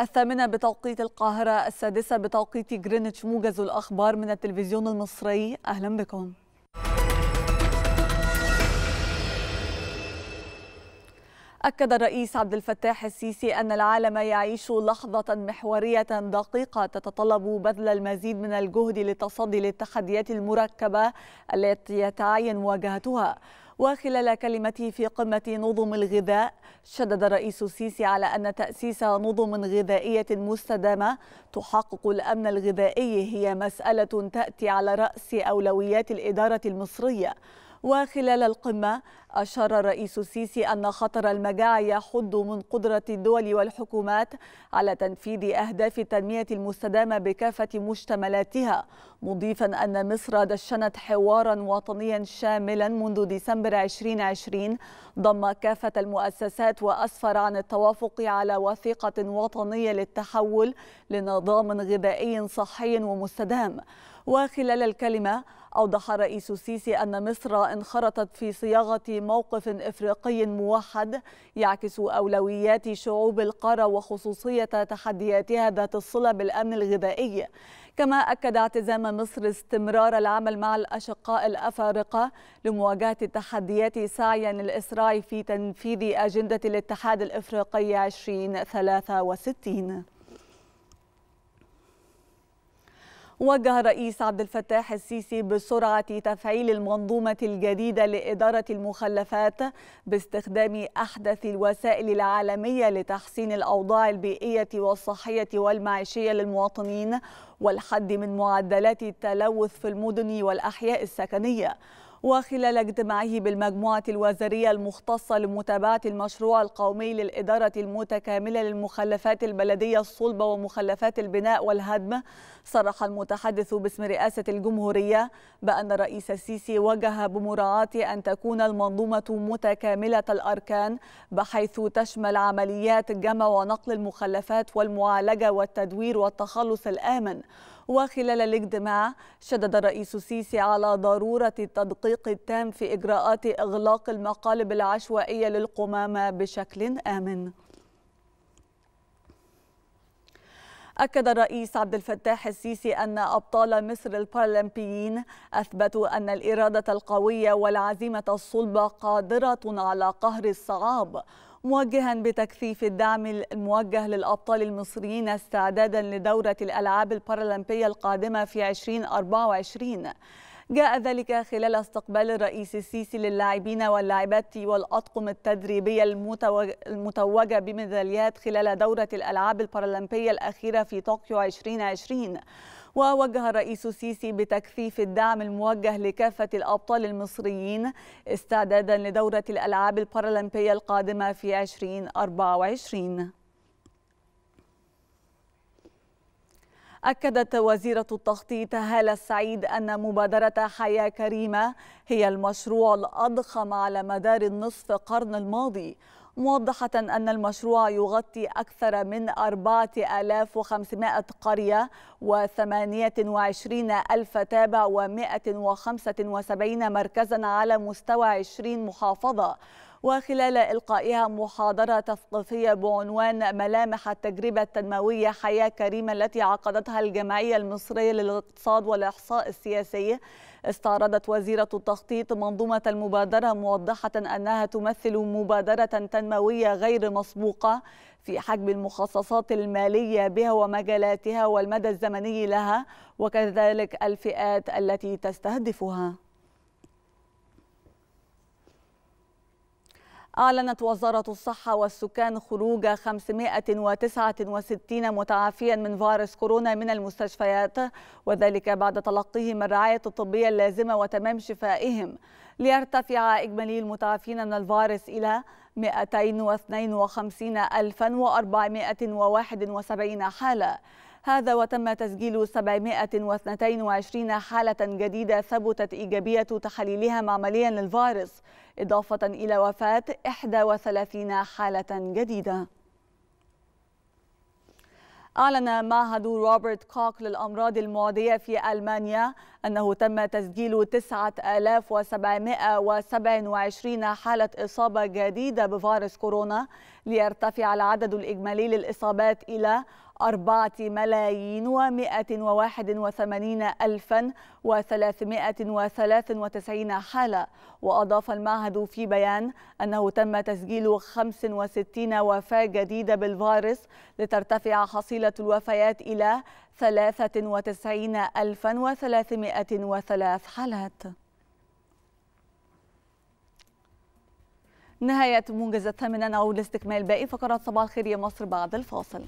الثامنة بتوقيت القاهرة السادسة بتوقيت جرينتش موجز الأخبار من التلفزيون المصري أهلا بكم أكد الرئيس عبد الفتاح السيسي أن العالم يعيش لحظة محورية دقيقة تتطلب بذل المزيد من الجهد للتصدي للتحديات المركبة التي يتعين مواجهتها وخلال كلمته في قمة نظم الغذاء شدد الرئيس السيسي على أن تأسيس نظم غذائية مستدامة تحقق الأمن الغذائي هي مسألة تأتي على رأس أولويات الإدارة المصرية وخلال القمة أشار الرئيس السيسي أن خطر المجاعة يحد من قدرة الدول والحكومات على تنفيذ أهداف التنمية المستدامة بكافة مشتملاتها مضيفا أن مصر دشنت حوارا وطنيا شاملا منذ ديسمبر 2020 ضم كافة المؤسسات وأسفر عن التوافق على وثيقة وطنية للتحول لنظام غذائي صحي ومستدام وخلال الكلمة أوضح الرئيس السيسي أن مصر انخرطت في صياغة موقف افريقي موحد يعكس اولويات شعوب القاره وخصوصيه تحدياتها ذات الصله بالامن الغذائي كما اكد اعتزام مصر استمرار العمل مع الاشقاء الافارقه لمواجهه التحديات سعيا للاسراع في تنفيذ اجنده الاتحاد الافريقي 2063 وجه الرئيس عبد الفتاح السيسي بسرعة تفعيل المنظومة الجديدة لإدارة المخلفات باستخدام أحدث الوسائل العالمية لتحسين الأوضاع البيئية والصحية والمعيشية للمواطنين والحد من معدلات التلوث في المدن والأحياء السكنية وخلال اجتماعه بالمجموعة الوزارية المختصة لمتابعة المشروع القومي للإدارة المتكاملة للمخلفات البلدية الصلبة ومخلفات البناء والهدم صرح المتحدث باسم رئاسة الجمهورية بأن الرئيس السيسي وجه بمراعاة أن تكون المنظومة متكاملة الأركان بحيث تشمل عمليات جمع ونقل المخلفات والمعالجة والتدوير والتخلص الآمن وخلال الاجتماع شدد الرئيس السيسي على ضرورة التدقيق التام في إجراءات إغلاق المقالب العشوائية للقمامة بشكل آمن أكد الرئيس عبد الفتاح السيسي أن أبطال مصر البارالمبيين أثبتوا أن الإرادة القوية والعزيمة الصلبة قادرة على قهر الصعاب موجها بتكثيف الدعم الموجه للأبطال المصريين استعدادا لدورة الألعاب البارالمبية القادمة في 2024 جاء ذلك خلال استقبال الرئيس السيسي للاعبين واللاعبات والأطقم التدريبية المتوجة بميداليات خلال دورة الألعاب البارالمبية الأخيرة في طوكيو 2020 ووجه الرئيس السيسي بتكثيف الدعم الموجه لكافة الأبطال المصريين استعدادا لدورة الألعاب البارالمبية القادمة في 2024 أكدت وزيرة التخطيط هالة السعيد أن مبادرة حياة كريمة هي المشروع الأضخم على مدار النصف قرن الماضي موضحة أن المشروع يغطي أكثر من 4500 قرية و28 ألف تابع و175 مركزا على مستوى 20 محافظة وخلال إلقائها محاضرة تثقيفية بعنوان ملامح التجربة التنموية حياة كريمة التي عقدتها الجمعية المصرية للاقتصاد والإحصاء السياسي استعرضت وزيرة التخطيط منظومة المبادرة موضحة أنها تمثل مبادرة تنموية غير مسبوقة في حجم المخصصات المالية بها ومجالاتها والمدى الزمني لها وكذلك الفئات التي تستهدفها أعلنت وزارة الصحة والسكان خروج 569 متعافيا من فيروس كورونا من المستشفيات وذلك بعد تلقيهم الرعاية الطبية اللازمة وتمام شفائهم ليرتفع إجمالي المتعافين من الفيروس إلى 252471 حالة هذا وتم تسجيل 722 حالة جديدة ثبتت إيجابية تحليلها معمليا للفيروس إضافة إلى وفاة 31 حالة جديدة أعلن معهد روبرت كوك للأمراض المعدية في ألمانيا أنه تم تسجيل 9727 حالة إصابة جديدة بفيروس كورونا ليرتفع العدد الإجمالي للإصابات إلى أربعة ملايين ومائة وواحد وثمانين ألفا وثلاثمائة وثلاث وتسعين حالة وأضاف المعهد في بيان أنه تم تسجيل 65 وفاة جديدة بالفيروس لترتفع حصيلة الوفيات إلى 93303 حالات نهاية موجز الثامنة نعود لاستكمال باقي فقرات صباح الخير يا مصر بعد الفاصل